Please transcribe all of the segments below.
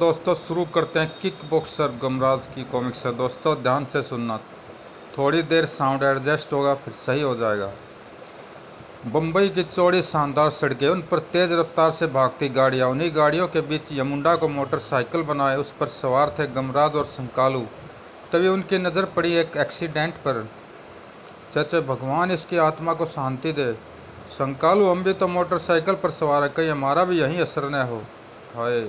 दोस्तों शुरू करते हैं किक बॉक्सर गमराज की कॉमिक है दोस्तों ध्यान से सुनना थोड़ी देर साउंड एडजस्ट होगा फिर सही हो जाएगा बम्बई की चौड़ी शानदार सड़कें उन पर तेज़ रफ्तार से भागती गाड़ियाँ उन्हीं गाड़ियों के बीच यमुंडा को मोटरसाइकिल बनाए उस पर सवार थे गमराज और संकालू तभी उनकी नज़र पड़ी एक एक्सीडेंट पर चाचे भगवान इसकी आत्मा को शांति दे संकालू हम भी तो मोटरसाइकिल पर सवार है कहीं हमारा भी यही असर न हो हाय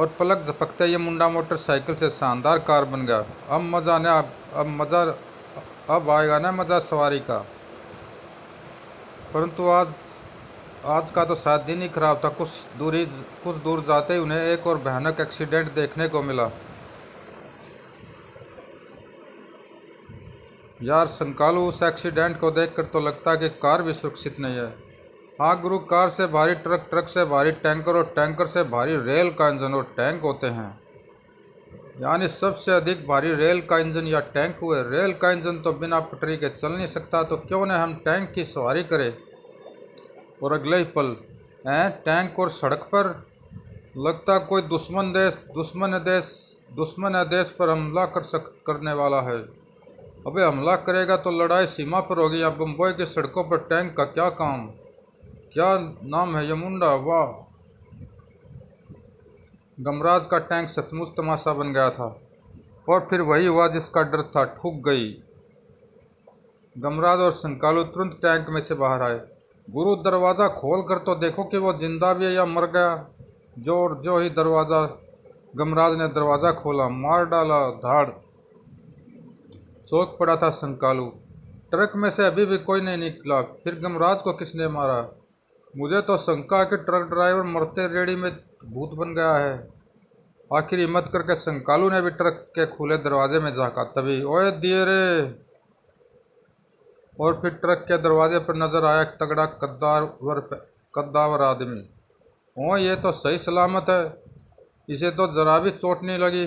और पलक झपकते ये मुंडा मोटरसाइकिल से शानदार कार बन गया अब मज़ा ना अब अब मज़ा अब आएगा ना मज़ा सवारी का परंतु आज आज का तो शायद दिन ही खराब था कुछ दूरी कुछ दूर जाते ही उन्हें एक और भयानक एक्सीडेंट देखने को मिला यार संकालू उस एक्सीडेंट को देखकर तो लगता है कि कार भी सुरक्षित नहीं है हाँ गुरु कार से भारी ट्रक ट्रक से भारी टैंकर और टैंकर से भारी रेल का इंजन और टैंक होते हैं यानी सबसे अधिक भारी रेल का इंजन या टैंक हुए रेल का इंजन तो बिना पटरी के चल नहीं सकता तो क्यों न हम टैंक की सवारी करें और अगले ही पल हैं टैंक और सड़क पर लगता कोई दुश्मन देश दुश्मन देश दुश्मन देश पर हमला कर सक करने वाला है अबे हमला करेगा तो लड़ाई सीमा पर होगी या बम्बई की सड़कों पर टैंक का क्या काम क्या नाम है यमुंडा वाह गमराज का टैंक सचमुच तमाशा बन गया था और फिर वही हुआ जिसका डर था ठुक गई गमराज और संकालू तुरंत टैंक में से बाहर आए गुरु दरवाज़ा खोल कर तो देखो कि वो जिंदा भी है या मर गया जोर जो ही दरवाज़ा गमराज ने दरवाज़ा खोला मार डाला धाड़ चौक पड़ा था संकालू ट्रक में से अभी भी कोई नहीं निकला फिर गमराज को किसने मारा मुझे तो शंका कि ट्रक ड्राइवर मरते रेड़ी में भूत बन गया है आखिर हिम्मत करके संकालू ने भी ट्रक के खुले दरवाजे में झाँका तभी ओए दिए रे और फिर ट्रक के दरवाजे पर नजर आया एक तगड़ा कद्दावर कद्दावर आदमी ओ ये तो सही सलामत है इसे तो जरा भी चोट नहीं लगी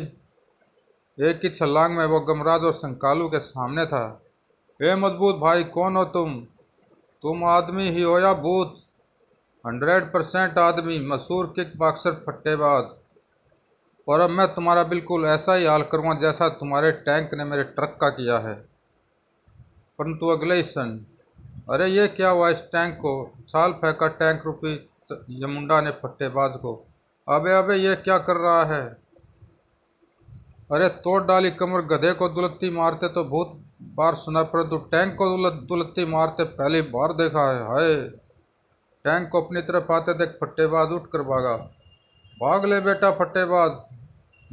एक ही छलांग में वो गमराज और संकालू के सामने था ए मजबूत भाई कौन हो तुम तुम आदमी ही हो या भूत हंड्रेड परसेंट आदमी मशहूर किक बॉक्सर फट्टेबाज और अब मैं तुम्हारा बिल्कुल ऐसा ही हाल करूँगा जैसा तुम्हारे टैंक ने मेरे ट्रक का किया है परंतु अगले ही सन अरे ये क्या हुआ इस टैंक को साल फेंका टैंक रूपी यमुंडा ने फट्टेबाज को अबे अबे ये क्या कर रहा है अरे तोड़ डाली कमर गधे को दुलत्ती मारते तो बहुत बार सुना परंतु टैंक को दुलत्ती मारते पहली बार देखा है हाय टैंक को अपनी तरफ आते देख फट्टेबाज उठ कर भागा भाग ले बेटा फट्टेबाज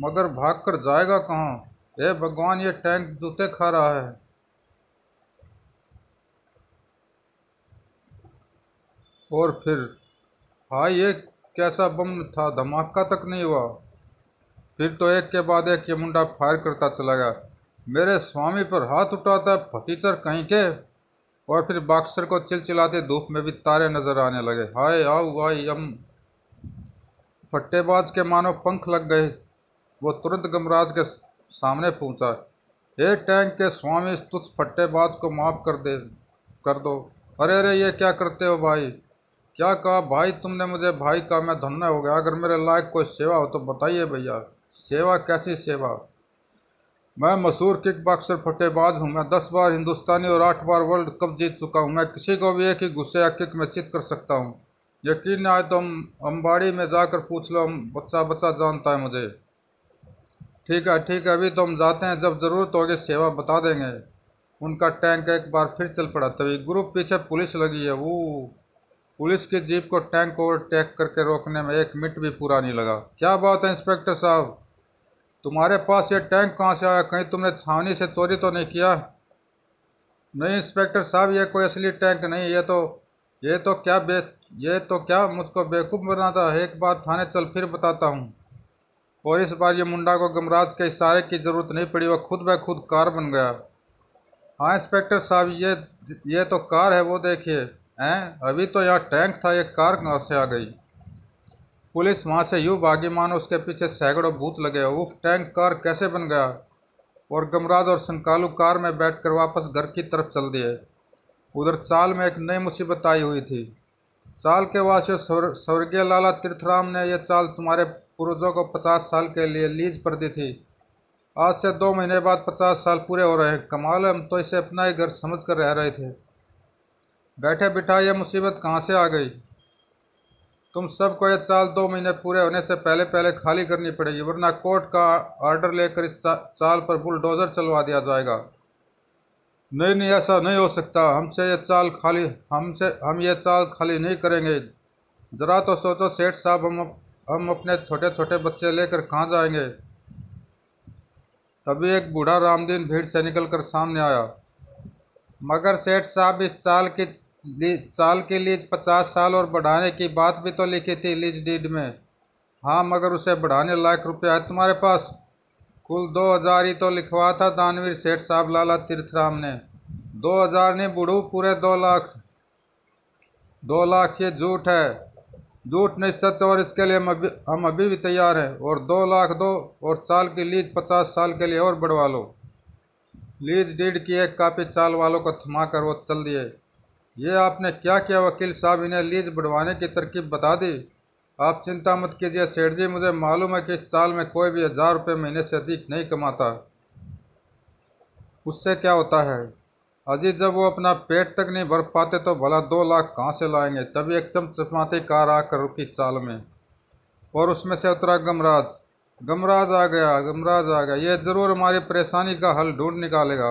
मगर भाग कर जाएगा कहाँ हे भगवान ये टैंक जूते खा रहा है और फिर हाँ ये कैसा बम था धमाका तक नहीं हुआ फिर तो एक के बाद एक ये मुंडा फायर करता चला गया मेरे स्वामी पर हाथ उठाता है फटीचर कहीं के और फिर बॉक्सर को चिलचिलाते धूप में भी तारे नज़र आने लगे हाय आओ भाई यम फट्टेबाज के मानो पंख लग गए वो तुरंत गमराज के सामने पूछा हे टैंक के स्वामी इस तुझ फट्टेबाज को माफ़ कर दे कर दो अरे अरे ये क्या करते हो भाई क्या कहा भाई तुमने मुझे भाई का मैं धन्य हो गया अगर मेरे लायक कोई सेवा हो तो बताइए भैया सेवा कैसी सेवा मैं मशहूर किक बॉक्सर फटेबाज हूँ मैं दस बार हिंदुस्तानी और आठ बार वर्ल्ड कप जीत चुका हूँ मैं किसी को भी एक ही गुस्से या किक में चित कर सकता हूँ यकीन आए तो हम अम्बाड़ी में जाकर पूछ लो हम बच्चा बच्चा जानता है मुझे ठीक है ठीक है अभी तो हम जाते हैं जब ज़रूरत होगी सेवा बता देंगे उनका टैंक एक बार फिर चल पड़ा तभी ग्रुप पीछे पुलिस लगी है वो पुलिस की जीप को टैंक ओवरटेक करके रोकने में एक मिनट भी पूरा नहीं लगा क्या बात है इंस्पेक्टर साहब तुम्हारे पास ये टैंक कहाँ से आया कहीं तुमने छावनी से चोरी तो नहीं किया नहीं इंस्पेक्टर साहब ये कोई असली टैंक नहीं ये तो ये तो क्या बे ये तो क्या मुझको बेवकूफ़ बना था एक बार थाने चल फिर बताता हूँ और इस बार ये मुंडा को गमराज के इशारे की ज़रूरत नहीं पड़ी वह खुद ब खुद कार बन गया हाँ इंस्पेक्टर साहब ये ये तो कार है वो देखिए हैं अभी तो यहाँ टैंक था ये कार कहाँ से आ गई पुलिस वहाँ से यूँ भागी मानो उसके पीछे सैकड़ों भूत लगे हो उफ टैंक कार कैसे बन गया और गमराज और संकालू कार में बैठकर वापस घर की तरफ चल दिए उधर चाल में एक नई मुसीबत आई हुई थी चाल के वासी स्वर्गीय स्वर्गीय लाला तीर्थराम ने यह चाल तुम्हारे पूर्वजों को पचास साल के लिए लीज पर दी थी आज से दो महीने बाद पचास साल पूरे हो रहे हैं कमाल हम तो इसे अपना ही घर समझ कर रह रहे थे बैठे बिठा यह मुसीबत कहाँ से आ गई तुम सबको ये चाल दो महीने पूरे होने से पहले पहले खाली करनी पड़ेगी वरना कोर्ट का ऑर्डर लेकर इस चाल पर बुलडोज़र चलवा दिया जाएगा नहीं नहीं ऐसा नहीं हो सकता हमसे ये चाल खाली हमसे हम ये चाल खाली नहीं करेंगे ज़रा तो सोचो सेठ साहब हम हम अपने छोटे छोटे बच्चे लेकर कहाँ जाएंगे तभी एक बूढ़ा रामदीन भीड़ से निकलकर सामने आया मगर सेठ साहब इस चाल की साल के लीज पचास साल और बढ़ाने की बात भी तो लिखी थी लीज डीड में हाँ मगर उसे बढ़ाने लाख रुपया है तुम्हारे पास कुल दो हज़ार ही तो लिखवा था दानवीर सेठ साहब लाला तीर्थराम ने दो हज़ार नहीं बुढ़ू पूरे दो लाख दो लाख ये झूठ है झूठ नहीं सच और इसके लिए हम अभी हम अभी भी तैयार हैं और दो लाख दो और साल की लीज पचास साल के लिए और बढ़वा लो लीज डीड की एक कापी चाल वालों को थमा कर वो चल दिए ये आपने क्या किया वकील साहब इन्हें लीज बढ़वाने की तरकीब बता दी आप चिंता मत कीजिए सेठ जी मुझे मालूम है कि इस साल में कोई भी हज़ार रुपये महीने से अधिक नहीं कमाता उससे क्या होता है अजी जब वो अपना पेट तक नहीं भर पाते तो भला दो लाख कहाँ से लाएंगे तभी एक चमचमाती कार आकर रुकी चाल में और उसमें से उतरा गमराज गमराज आ गया गमराज आ गया ये ज़रूर हमारी परेशानी का हल ढूंढ निकालेगा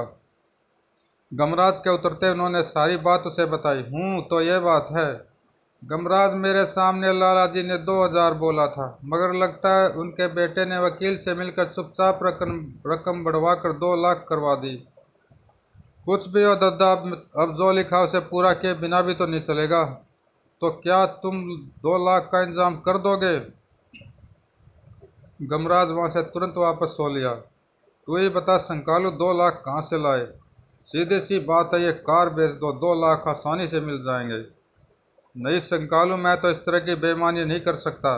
गमराज के उतरते उन्होंने सारी बात उसे बताई हूँ तो यह बात है गमराज मेरे सामने लाला जी ने दो हज़ार बोला था मगर लगता है उनके बेटे ने वकील से मिलकर चुपचाप रकम रकम बढ़वा कर दो लाख करवा दी कुछ भी हो दद्दा अब जो लिखा उसे पूरा किए बिना भी तो नहीं चलेगा तो क्या तुम दो लाख का इंतज़ाम कर दोगे गमराज वहाँ से तुरंत वापस सो लिया तू ही बता संकालू दो लाख कहाँ से लाए सीधे सी बात है ये कार बेच दो दो लाख आसानी से मिल जाएंगे नहीं संकालू मैं तो इस तरह की बेईमानी नहीं कर सकता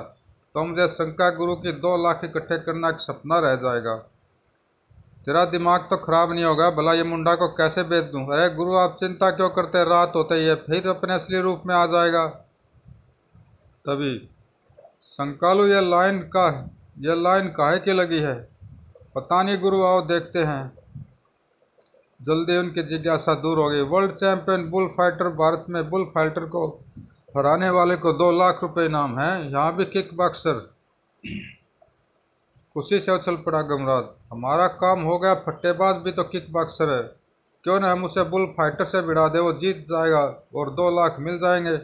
तो मुझे शंका गुरु की दो लाख इकट्ठे करना एक सपना रह जाएगा तेरा दिमाग तो ख़राब नहीं होगा भला ये मुंडा को कैसे बेच दूँ अरे गुरु आप चिंता क्यों करते रात होते ये फिर अपने असली रूप में आ जाएगा तभी संकालू ये लाइन का यह लाइन काहे की लगी है पता नहीं गुरु आओ देखते हैं जल्दी उनकी जिज्ञासा दूर हो गई world champion bull fighter Bharat में बुल फाइटर को हराने वाले को दो लाख रुपए इनाम है यहाँ भी किक बॉक्सर खुशी से उछल पड़ा गमराज हमारा काम हो गया फट्टेबाज भी तो किक बॉक्सर है क्यों ना हम उसे बुल फाइटर से बिड़ा दे वो जीत जाएगा और दो लाख मिल जाएंगे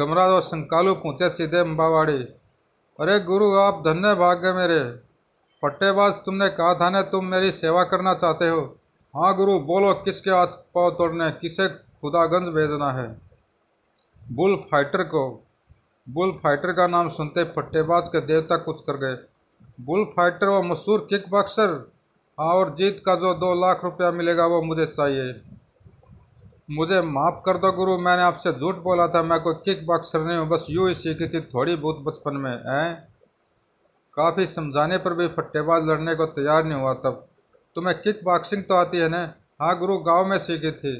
गमराज और संकालू पहुँचे सीधे अम्बावाड़ी अरे गुरु आप धन्य भाग्य मेरे पट्टेबाज तुमने कहा था न तुम मेरी सेवा करना चाहते हो हाँ गुरु बोलो किसके हाथ पाँव तोड़ने किसे खुदागंज भेजना है बुल फाइटर को बुल फाइटर का नाम सुनते पट्टेबाज के देवता कुछ कर गए बुल फाइटर व मशहूर किक बॉक्सर हाँ, और जीत का जो दो लाख रुपया मिलेगा वो मुझे चाहिए मुझे माफ़ कर दो गुरु मैंने आपसे झूठ बोला था मैं कोई किक बॉक्सर नहीं हूँ बस यूँ ही सीखी थी थोड़ी बहुत बचपन में हैं काफ़ी समझाने पर भी फट्टेबाज लड़ने को तैयार नहीं हुआ तब तुम्हें किक बॉक्सिंग तो आती है न हाँ गुरु गांव में सीखी थी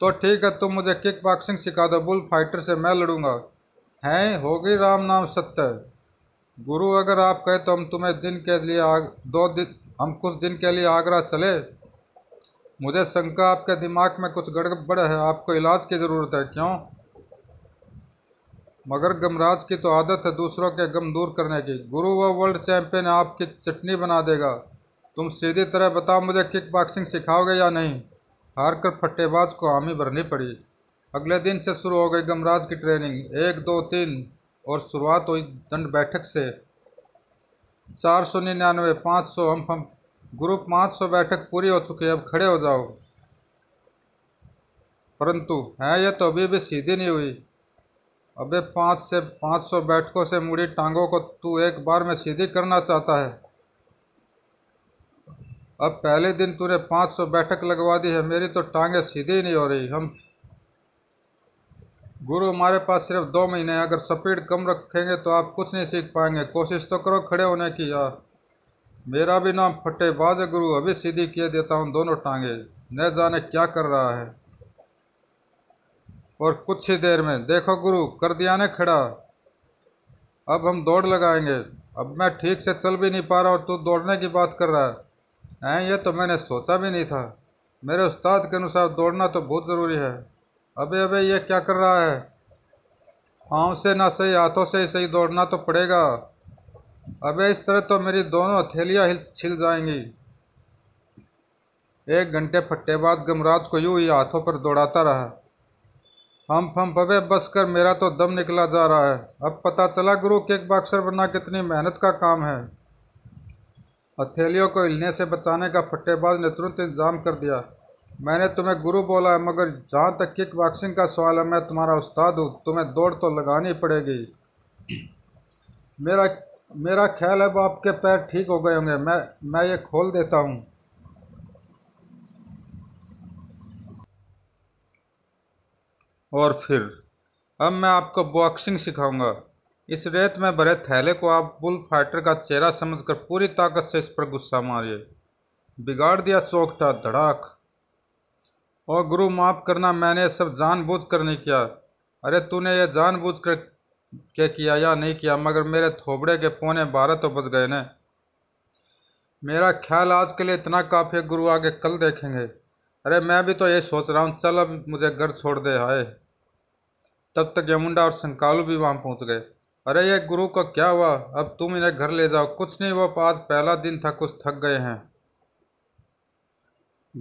तो ठीक है तुम मुझे किक बॉक्सिंग सिखा दो बुल फाइटर से मैं लड़ूंगा हैं होगी राम नाम सत्य गुरु अगर आप कहे तो हम तुम्हें दिन के लिए आग दो दिन हम कुछ दिन के लिए आगरा चले मुझे शंका आपके दिमाग में कुछ गड़बड़ है आपको इलाज की ज़रूरत है क्यों मगर गमराज की तो आदत है दूसरों के गम दूर करने की गुरु व वर्ल्ड चैंपियन आपकी चटनी बना देगा तुम सीधी तरह बताओ मुझे किक बॉक्सिंग सिखाओगे या नहीं हार कर फट्टेबाज को हामी भरनी पड़ी अगले दिन से शुरू हो गई गमराज की ट्रेनिंग एक दो तीन और शुरुआत हुई दंड बैठक से चार सौ निन्यानवे पाँच सौ हम हम गुरु पाँच सौ बैठक पूरी हो चुकी है अब खड़े हो जाओ परंतु है यह तो अभी भी सीधी नहीं हुई अबे पाँच से पाँच सौ बैठकों से मुड़ी टांगों को तू एक बार में सीधी करना चाहता है अब पहले दिन तूने पाँच सौ बैठक लगवा दी है मेरी तो टांगे सीधी नहीं हो रही हम गुरु हमारे पास सिर्फ दो महीने अगर स्पीड कम रखेंगे तो आप कुछ नहीं सीख पाएंगे कोशिश तो करो खड़े होने की यार मेरा भी नाम फटे बाज़ गुरु अभी सीधी किए देता हूँ दोनों टांगे न जाने क्या कर रहा है और कुछ ही देर में देखो गुरु कर दिया ने खड़ा अब हम दौड़ लगाएंगे अब मैं ठीक से चल भी नहीं पा रहा और तू दौड़ने की बात कर रहा है हैं ये तो मैंने सोचा भी नहीं था मेरे उस्ताद के अनुसार दौड़ना तो बहुत ज़रूरी है अबे अबे ये क्या कर रहा है पाँव से ना सही हाथों से ही सही दौड़ना तो पड़ेगा अबे इस तरह तो मेरी दोनों हथेलियाँ हिल छिल जाएंगी एक घंटे फट्टेबाज गमराज को यूँ ही हाथों पर दौड़ाता रहा हम फम फबे बस कर मेरा तो दम निकला जा रहा है अब पता चला गुरु केक बाक्सर बनना कितनी मेहनत का काम है हथेलियों को हिलने से बचाने का फट्टेबाज ने तुरंत इंतजाम कर दिया मैंने तुम्हें गुरु बोला है मगर जहाँ तक किक बॉक्सिंग का सवाल है मैं तुम्हारा उस्ताद हूँ तुम्हें दौड़ तो लगानी पड़ेगी मेरा मेरा ख्याल है अब आपके पैर ठीक हो गए होंगे मैं मैं ये खोल देता हूँ और फिर अब मैं आपको बॉक्सिंग सिखाऊंगा इस रेत में भरे थैले को आप बुल फाइटर का चेहरा समझकर पूरी ताकत से इस पर गुस्सा मारिए बिगाड़ दिया चौकटा धड़ाक और गुरु माफ़ करना मैंने सब जानबूझ कर नहीं किया अरे तूने ये जानबूझ कर के किया या नहीं किया मगर मेरे थोबड़े के पौने बारह तो बच गए न मेरा ख्याल आज के लिए इतना काफ़ी गुरु आगे कल देखेंगे अरे मैं भी तो यही सोच रहा हूँ चल अब मुझे घर छोड़ दे आए तब तक यमुंडा और संकालू भी वहाँ पहुँच गए अरे ये गुरु का क्या हुआ अब तुम इन्हें घर ले जाओ कुछ नहीं हुआ आज पहला दिन था कुछ थक गए हैं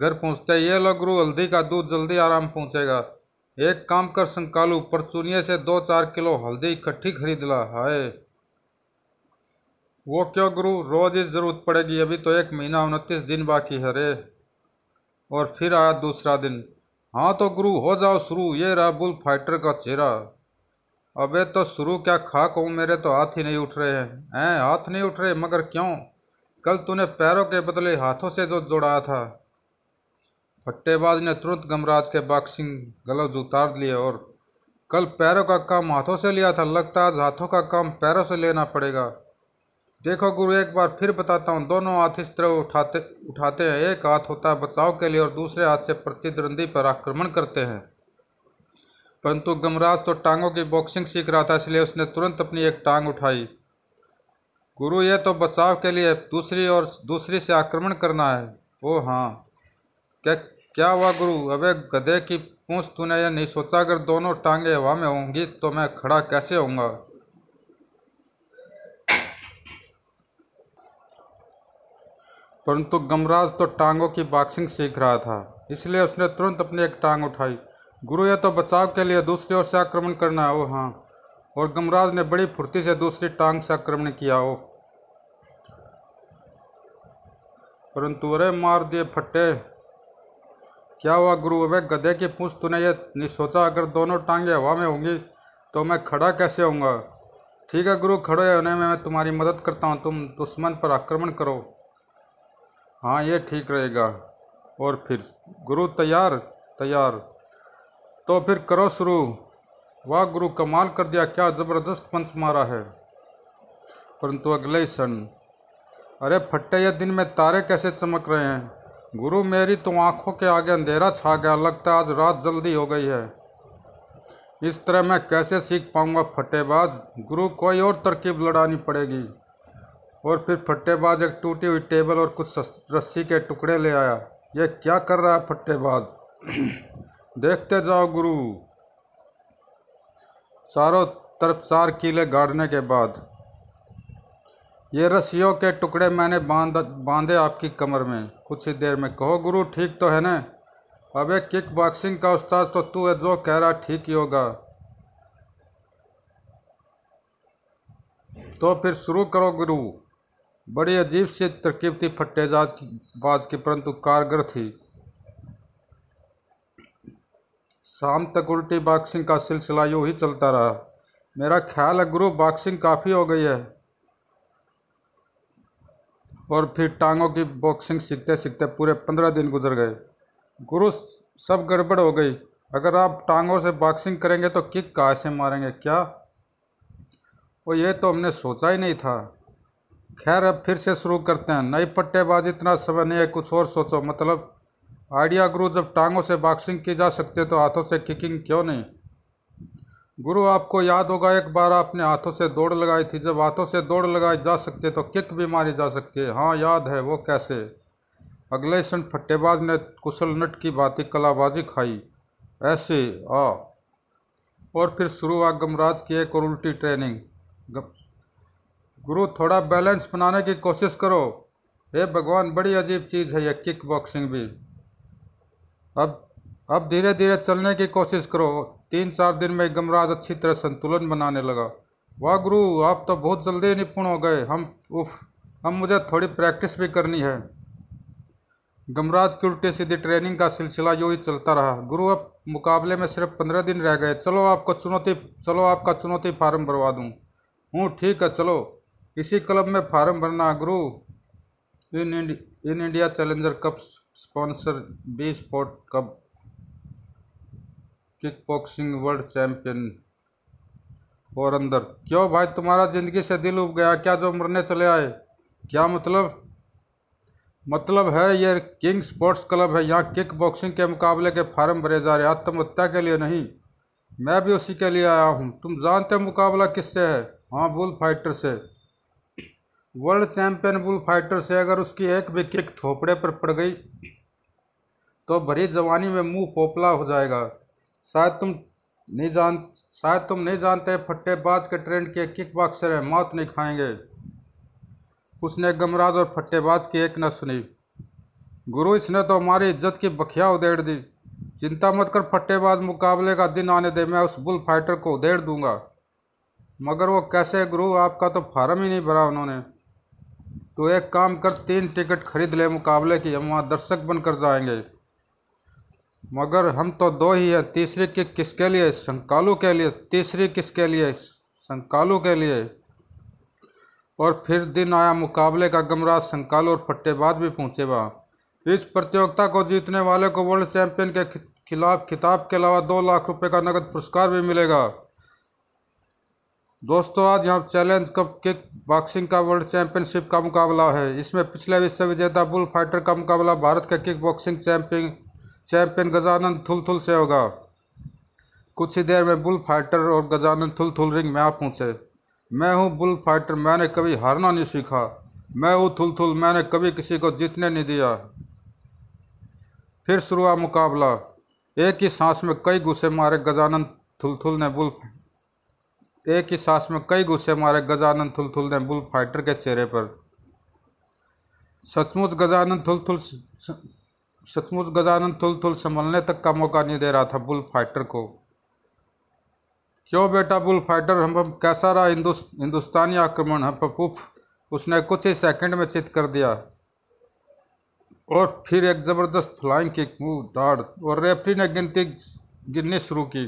घर पहुँचते ये लो गुरु हल्दी का दूध जल्दी आराम पहुँचेगा एक काम कर संकालू परचूनिए से दो चार किलो हल्दी इकट्ठी खरीद ला हाय वो क्यों गुरु रोज़ ही ज़रूरत पड़ेगी अभी तो एक महीना उनतीस दिन बाकी है रे और फिर आया दूसरा दिन हाँ तो गुरु हो जाओ शुरू ये रहा बुल फाइटर का चेहरा अबे तो शुरू क्या खा कहूँ मेरे तो हाथ ही नहीं उठ रहे हैं हैं हाथ नहीं उठ रहे मगर क्यों कल तूने पैरों के बदले हाथों से जो जोड़ाया था फट्टेबाज ने तुरंत गमराज के बॉक्सिंग ग्लव्स उतार लिए और कल पैरों का काम हाथों से लिया था लगता आज हाथों का काम पैरों से लेना पड़ेगा देखो गुरु एक बार फिर बताता हूँ दोनों हाथ इस तरह उठाते उठाते हैं एक हाथ होता है बचाव के लिए और दूसरे हाथ से प्रतिद्वंदी पर आक्रमण करते हैं परंतु गमराज तो टांगों की बॉक्सिंग सीख रहा था इसलिए उसने तुरंत अपनी एक टांग उठाई गुरु ये तो बचाव के लिए दूसरी और दूसरी से आक्रमण करना है ओ हाँ क्या क्या हुआ गुरु अबे गधे की पूछ तूने यह नहीं सोचा अगर दोनों टांगे हवा में होंगी तो मैं खड़ा कैसे होऊंगा परंतु गमराज तो टांगों की बॉक्सिंग सीख रहा था इसलिए उसने तुरंत अपनी एक टांग उठाई गुरु यह तो बचाव के लिए दूसरी ओर से आक्रमण करना है ओ हाँ और गमराज ने बड़ी फुर्ती से दूसरी टांग से आक्रमण किया ओ परंतु अरे मार दिए फट्टे क्या हुआ गुरु अबे गधे की पूछ तूने ये नहीं सोचा अगर दोनों टांगे हवा में होंगी तो मैं खड़ा कैसे होऊंगा ठीक है गुरु खड़े होने में मैं तुम्हारी मदद करता हूँ तुम दुश्मन पर आक्रमण करो हाँ ये ठीक रहेगा और फिर गुरु तैयार तैयार तो फिर करो शुरू वाह गुरु कमाल कर दिया क्या ज़बरदस्त पंच मारा है परंतु अगले ही क्षण अरे फट्टे ये दिन में तारे कैसे चमक रहे हैं गुरु मेरी तो आंखों के आगे अंधेरा छा गया लगता आज रात जल्दी हो गई है इस तरह मैं कैसे सीख पाऊंगा फटेबाज गुरु कोई और तरकीब लड़ानी पड़ेगी और फिर फट्टेबाज एक टूटी हुई टेबल और कुछ रस्सी के टुकड़े ले आया यह क्या कर रहा है फट्टेबाज देखते जाओ गुरु चारों तरफ चार कीले गाड़ने के बाद ये रस्सियों के टुकड़े मैंने बांध बांधे आपकी कमर में कुछ ही देर में कहो गुरु ठीक तो है ना एक किक बॉक्सिंग का उस्ताद तो तू है जो कह रहा ठीक ही होगा तो फिर शुरू करो गुरु बड़ी अजीब सी तरकीब थी फट्टेजाज की बाज की परंतु कारगर थी शाम तक उल्टी बॉक्सिंग का सिलसिला यूँ ही चलता रहा मेरा ख्याल है गुरु बॉक्सिंग काफ़ी हो गई है और फिर टांगों की बॉक्सिंग सीखते सीखते पूरे पंद्रह दिन गुजर गए गुरु सब गड़बड़ हो गई अगर आप टांगों से बॉक्सिंग करेंगे तो किक कहाँ से मारेंगे क्या वो ये तो हमने सोचा ही नहीं था खैर अब फिर से शुरू करते हैं नई पट्टेबाज इतना समय नहीं है कुछ और सोचो मतलब आइडिया गुरु जब टांगों से बॉक्सिंग की जा सकती है तो हाथों से किकिंग क्यों नहीं गुरु आपको याद होगा एक बार आपने हाथों से दौड़ लगाई थी जब हाथों से दौड़ लगाई जा सकती है तो किक भी मारी जा सकती है हाँ याद है वो कैसे अगले क्षण फट्टेबाज ने कुशल नट की भांति कलाबाजी खाई ऐसे आ और फिर शुरू हुआ गमराज की एक और उल्टी ट्रेनिंग गुरु थोड़ा बैलेंस बनाने की कोशिश करो हे भगवान बड़ी अजीब चीज़ है यह किक बॉक्सिंग भी अब अब धीरे धीरे चलने की कोशिश करो तीन चार दिन में गमराज अच्छी तरह संतुलन बनाने लगा वाह गुरु आप तो बहुत जल्दी निपुण हो गए हम उफ हम मुझे थोड़ी प्रैक्टिस भी करनी है गमराज की उल्टी सीधी ट्रेनिंग का सिलसिला यूँ ही चलता रहा गुरु अब मुकाबले में सिर्फ पंद्रह दिन रह गए चलो आपको चुनौती चलो आपका चुनौती फार्म भरवा दूँ हूँ ठीक है चलो इसी क्लब में फार्म भरना ग्रू in in India challenger cup sponsor B sport cup kick boxing world champion और अंदर क्यों भाई तुम्हारा ज़िंदगी से दिल उब गया क्या जो मरने चले आए क्या मतलब मतलब है ये किंग स्पोर्ट्स क्लब है यहाँ किक बॉक्सिंग के मुकाबले के फार्म भरे जा रहे आत्महत्या के लिए नहीं मैं भी उसी के लिए आया हूँ तुम जानते मुकाबला किससे है हाँ बुल फाइटर से वर्ल्ड चैंपियन बुल फाइटर से अगर उसकी एक भी किक थोपड़े पर पड़ गई तो भरी जवानी में मुंह पोपला हो जाएगा शायद तुम नहीं जान शायद तुम नहीं जानते फट्टेबाज के ट्रेंड के किक बॉक्सर हैं मौत नहीं खाएंगे उसने गमराज और फट्टेबाज की एक न सुनी गुरु इसने तो हमारी इज्जत की बखिया उधेड़ दी चिंता मत कर फट्टेबाज मुकाबले का दिन आने दे मैं उस बुल फाइटर को उधेड़ दूंगा मगर वो कैसे गुरु आपका तो फार्म ही नहीं भरा उन्होंने तो एक काम कर तीन टिकट खरीद ले मुकाबले की हम वहाँ दर्शक बनकर जाएंगे मगर हम तो दो ही हैं तीसरी किक किसके लिए संकालू के लिए तीसरी किसके लिए संकालू के लिए और फिर दिन आया मुकाबले का गमराज संकालू और फट्टेबाज भी पहुँचे वहाँ इस प्रतियोगिता को जीतने वाले को वर्ल्ड चैंपियन के खिलाफ खिताब के अलावा दो लाख रुपए का नकद पुरस्कार भी मिलेगा दोस्तों आज यहाँ चैलेंज कप किक बॉक्सिंग का वर्ल्ड चैंपियनशिप का मुकाबला है इसमें पिछले विश्व विजेता बुल फाइटर का मुकाबला भारत के kick boxing champion champion Gajanand थुलथुल से होगा कुछ ही देर में बुल फाइटर और गजानंद थुलथुल रिंग में आप पहुँचे मैं हूँ बुल फाइटर मैंने कभी हारना नहीं सीखा मैं हूँ थुलथुल मैंने कभी किसी को जीतने नहीं दिया फिर शुरू मुकाबला एक ही सांस में कई गुस्से मारे गजानंद थुलथुल ने बुल एक ही सांस में कई गुस्से मारे गजानन थुलथुल ने बुल फाइटर के चेहरे पर सचमुच गजानन थुलथुल सचमुच गजानन थुलथुल संभलने तक का मौका नहीं दे रहा था बुल फाइटर को क्यों बेटा बुल फाइटर हम हम कैसा रहा हिंदुस् हिंदुस्तानी आक्रमण हम पुफ उसने कुछ ही सेकंड में चित कर दिया और फिर एक ज़बरदस्त फ्लाइंग किक मुँह दाड़ और रेफरी ने गिनती गिननी शुरू की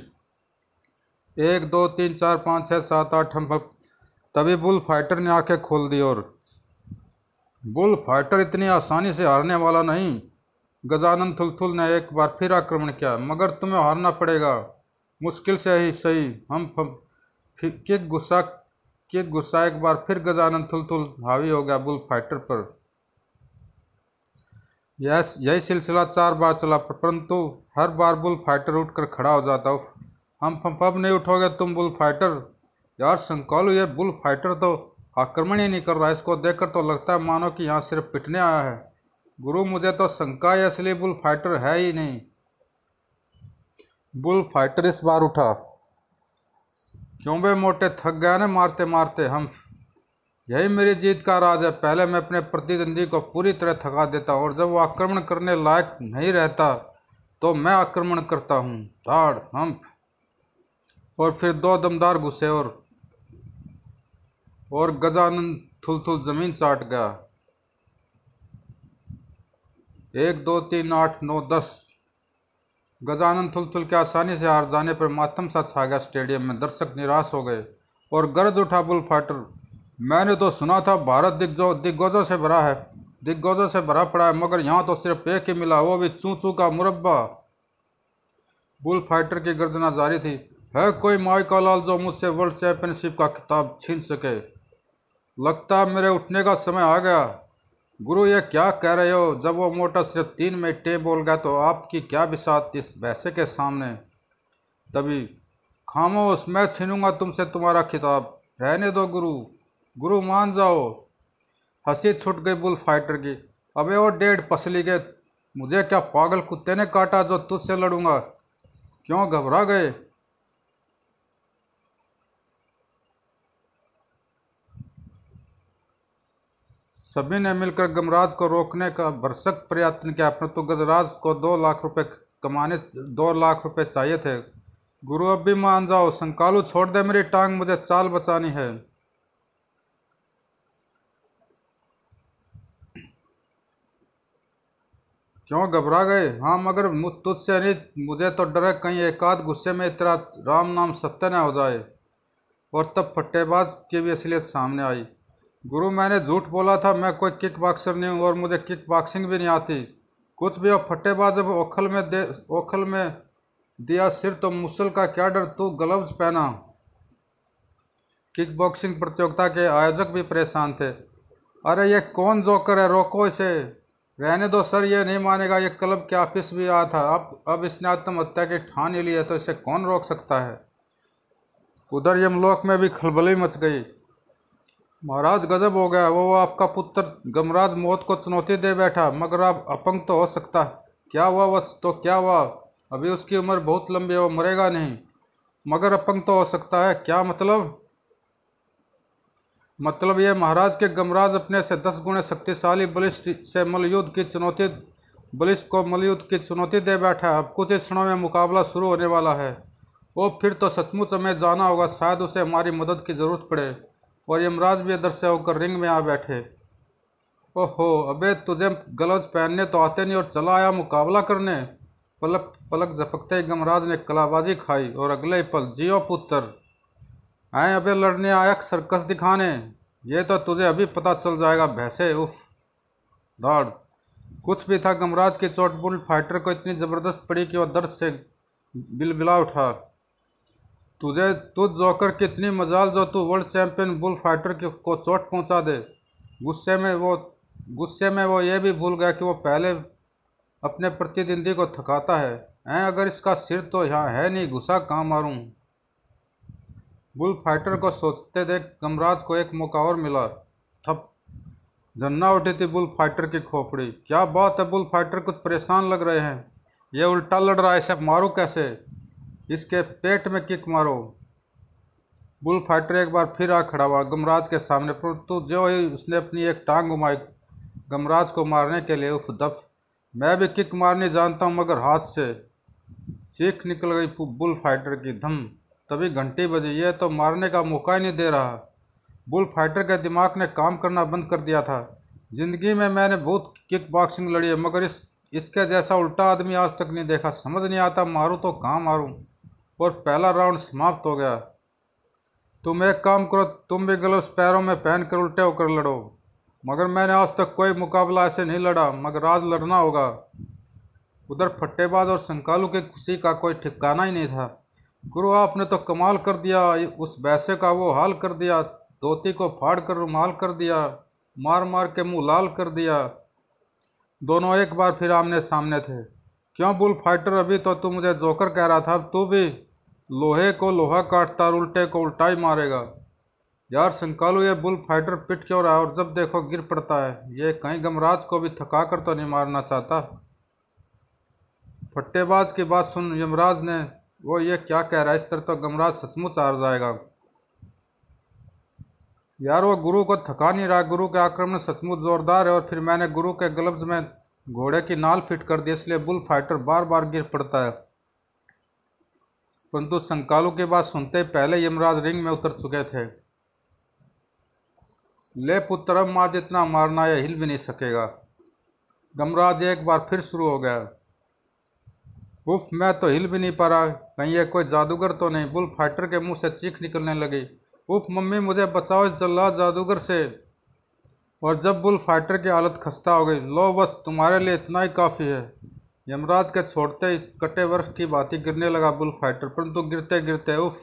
एक दो तीन चार पाँच छः सात आठ हम तभी बुल फाइटर ने आंखें खोल दी और बुल फाइटर इतनी आसानी से हारने वाला नहीं गजानन थुलथुल ने एक बार फिर आक्रमण किया मगर तुम्हें हारना पड़ेगा मुश्किल से ही सही हम किक गुस्सा किक गुस्सा एक बार फिर गजानन थुलथुल हावी हो गया बुल फाइटर पर यह यही सिलसिला चार बार चला परंतु हर बार बुल फाइटर उठकर खड़ा हो जाता हम पंप नहीं उठोगे तुम बुल फाइटर यार संकालू ये बुल फाइटर तो आक्रमण ही नहीं कर रहा है इसको देखकर तो लगता है मानो कि यहाँ सिर्फ पिटने आया है गुरु मुझे तो शंका है इसलिए बुल फाइटर है ही नहीं बुल फाइटर इस बार उठा क्यों बे मोटे थक गया ना मारते मारते हम यही मेरी जीत का राज है पहले मैं अपने प्रतिद्वंदी को पूरी तरह थका देता और जब वो आक्रमण करने लायक नहीं रहता तो मैं आक्रमण करता हूँ धाड़ हम्फ और फिर दो दमदार घुसे और और गजानंद थुल थुल जमीन चाट गया एक दो तीन आठ नौ दस थुल थुलथुल के आसानी से हार जाने पर मातम सा छा गया स्टेडियम में दर्शक निराश हो गए और गरज उठा बुल फाटर मैंने तो सुना था भारत दिग्गजों दिग्गजों से भरा है दिग्गजों से भरा पड़ा है मगर यहाँ तो सिर्फ एक ही मिला वो भी चू चू का मुरब्बा बुल फाइटर की गर्जना जारी थी है कोई माइका लाल जो मुझसे वर्ल्ड चैम्पियनशिप का खिताब छीन सके लगता है मेरे उठने का समय आ गया गुरु ये क्या कह रहे हो जब वो मोटर सिर्फ तीन में टे बोल गया तो आपकी क्या बिसात इस भैंसे के सामने तभी खामोश मैं छीनूंगा तुमसे तुम्हारा खिताब रहने दो गुरु गुरु मान जाओ हंसी छूट गई बुल फाइटर की अबे वो डेढ़ पसली गए मुझे क्या पागल कुत्ते ने काटा जो तुझसे लड़ूंगा क्यों घबरा गए सभी ने मिलकर गमराज को रोकने का भरसक प्रयत्न किया परंतु गजराज को दो लाख रुपए कमाने दो लाख रुपए चाहिए थे गुरु अब भी मान जाओ संकालू छोड़ दे मेरी टांग मुझे चाल बचानी है क्यों घबरा गए हाँ मगर तुझसे नहीं मुझे तो डर कहीं एकाध गुस्से में इतना राम नाम सत्य न हो जाए और तब फट्टेबाज की भी असलियत सामने आई गुरु मैंने झूठ बोला था मैं कोई किक बॉक्सर नहीं हूँ और मुझे किक बॉक्सिंग भी नहीं आती कुछ भी अब फट्टेबाज अब ओखल में दे ओखल में दिया सिर तो मुसल का क्या डर तू ग्लव्स पहना किक बॉक्सिंग प्रतियोगिता के आयोजक भी परेशान थे अरे ये कौन जोकर है रोको इसे रहने दो सर ये नहीं मानेगा ये क्लब के ऑफिस भी आया था अब अब इसने आत्महत्या की ठान ही ली है तो इसे कौन रोक सकता है उधर यमलोक में भी खलबली मच गई महाराज गजब हो गया वो आपका पुत्र गमराज मौत को चुनौती दे बैठा मगर आप अपंग तो हो सकता क्या हुआ वत्स तो क्या हुआ अभी उसकी उम्र बहुत लंबी है वो मरेगा नहीं मगर अपंग तो हो सकता है क्या मतलब मतलब ये महाराज के गमराज अपने से दस गुणे शक्तिशाली बलिष्ठ से मलयुद्ध की चुनौती बलिष्ठ को मलयुद्ध की चुनौती दे बैठा अब कुछ ही क्षणों में मुकाबला शुरू होने वाला है वो फिर तो सचमुच हमें जाना होगा शायद उसे हमारी मदद की ज़रूरत पड़े और यमराज भी अदर से होकर रिंग में आ बैठे ओहो अबे तुझे ग्लव्स पहनने तो आते नहीं और चला आया मुकाबला करने पलक पलक झपकते ही गमराज ने कलाबाजी खाई और अगले पल जियो पुत्र आए अबे लड़ने आया सर्कस दिखाने ये तो तुझे अभी पता चल जाएगा भैंसे उफ दौड़ कुछ भी था गमराज की चोटबुल फाइटर को इतनी ज़बरदस्त पड़ी कि वह दर्द से बिलबिला उठा तुझे तुझ जोकर कितनी मजाल जो तू वर्ल्ड चैंपियन बुल फाइटर की को चोट पहुंचा दे गुस्से में वो गुस्से में वो ये भी भूल गया कि वो पहले अपने प्रतिद्वंदी को थकाता है ऐ अगर इसका सिर तो यहाँ है नहीं गुस्सा कहाँ मारूँ बुल फाइटर को सोचते देख कमराज को एक मौका और मिला थप झन्ना उठी थी बुल फाइटर की खोपड़ी क्या बात है बुल फाइटर कुछ परेशान लग रहे हैं ये उल्टा लड़ रहा है इसे मारूँ कैसे इसके पेट में किक मारो बुल फाइटर एक बार फिर आ खड़ा हुआ गमराज के सामने परंतु तो जो ही उसने अपनी एक टांग घुमाई गमराज को मारने के लिए उफ दफ मैं भी किक मारने जानता हूँ मगर हाथ से चीख निकल गई बुल फाइटर की धम तभी घंटी बजी यह तो मारने का मौका ही नहीं दे रहा बुल फाइटर के दिमाग ने काम करना बंद कर दिया था ज़िंदगी में मैंने बहुत किक बॉक्सिंग लड़ी है मगर इस इसके जैसा उल्टा आदमी आज तक नहीं देखा समझ नहीं आता मारूँ तो कहाँ मारूँ और पहला राउंड समाप्त हो गया तुम एक काम करो तुम भी ग्लव्स पैरों में पहन कर उल्टे होकर लड़ो मगर मैंने आज तक कोई मुकाबला ऐसे नहीं लड़ा मगर आज लड़ना होगा उधर फट्टेबाज और संकालू की खुशी का कोई ठिकाना ही नहीं था गुरु आपने तो कमाल कर दिया उस वैसे का वो हाल कर दिया धोती को फाड़ कर रुमाल कर दिया मार मार के मुँह लाल कर दिया दोनों एक बार फिर आमने सामने थे क्यों बुल फाइटर अभी तो तू मुझे जोकर कह रहा था अब तू भी लोहे को लोहा काटता और उल्टे को उल्टा ही मारेगा यार संकालू ये बुल फाइटर पिट क्यों रहा और जब देखो गिर पड़ता है ये कहीं गमराज को भी थका कर तो नहीं मारना चाहता फट्टेबाज की बात सुन यमराज ने वो ये क्या कह रहा है इस तरह तो गमराज सचमुच हार जाएगा यार वो गुरु को थका नहीं रहा गुरु के आक्रमण सचमुच जोरदार है और फिर मैंने गुरु के ग्लब्स में घोड़े की नाल फिट कर दी इसलिए बुल फाइटर बार बार गिर पड़ता है परंतु संकालों के बाद सुनते पहले यमराज रिंग में उतर चुके थे ले पुत्र अब मार जितना मारना या हिल भी नहीं सकेगा गमराज एक बार फिर शुरू हो गया उफ मैं तो हिल भी नहीं पा रहा कहीं ये कोई जादूगर तो नहीं बुल फाइटर के मुंह से चीख निकलने लगी उफ मम्मी मुझे बचाओ इस जल्लाद जादूगर से और जब बुल फाइटर की हालत खस्ता हो गई लो बस तुम्हारे लिए इतना ही काफ़ी है यमराज के छोड़ते ही कटे वर्ष की ही गिरने लगा बुल फाइटर परंतु गिरते गिरते उफ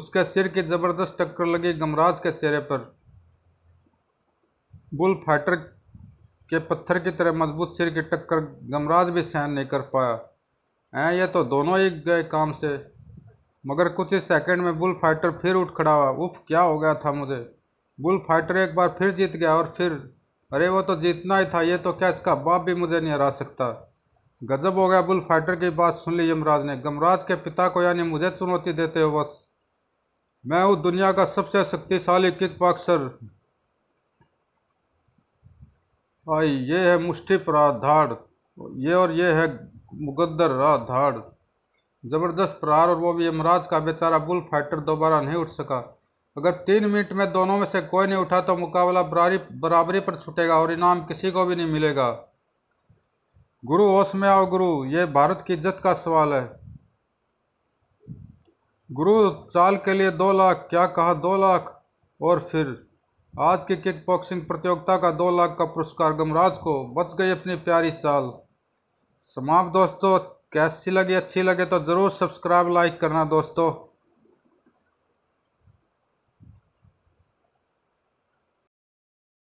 उसके सिर की जबरदस्त टक्कर लगी गमराज के चेहरे पर बुल फाइटर के पत्थर की तरह मजबूत सिर की टक्कर गमराज भी सहन नहीं कर पाया ऐ ये तो दोनों ही गए काम से मगर कुछ ही सेकंड में बुल फाइटर फिर उठ खड़ा हुआ उफ क्या हो गया था मुझे बुल फाइटर एक बार फिर जीत गया और फिर अरे वो तो जीतना ही था ये तो क्या इसका बाप भी मुझे नहीं हरा सकता गजब हो गया बुल फाइटर की बात सुन ली यमराज ने गमराज के पिता को यानी मुझे चुनौती देते हो बस मैं हूँ दुनिया का सबसे शक्तिशाली किक बॉक्सर आई ये है मुष्टिप रात धाड़ ये और ये है मुकद्दर रात धाड़ ज़बरदस्त प्रहार और वो भी यमराज का बेचारा बुल फाइटर दोबारा नहीं उठ सका अगर तीन मिनट में दोनों में से कोई नहीं उठा तो मुकाबला बराबरी पर छूटेगा और इनाम किसी को भी नहीं मिलेगा गुरु होश में आओ गुरु ये भारत की इज्जत का सवाल है गुरु चाल के लिए दो लाख क्या कहा दो लाख और फिर आज की किक बॉक्सिंग प्रतियोगिता का दो लाख का पुरस्कार गमराज को बच गई अपनी प्यारी चाल समाप्त दोस्तों कैसी लगी अच्छी लगे तो ज़रूर सब्सक्राइब लाइक करना दोस्तों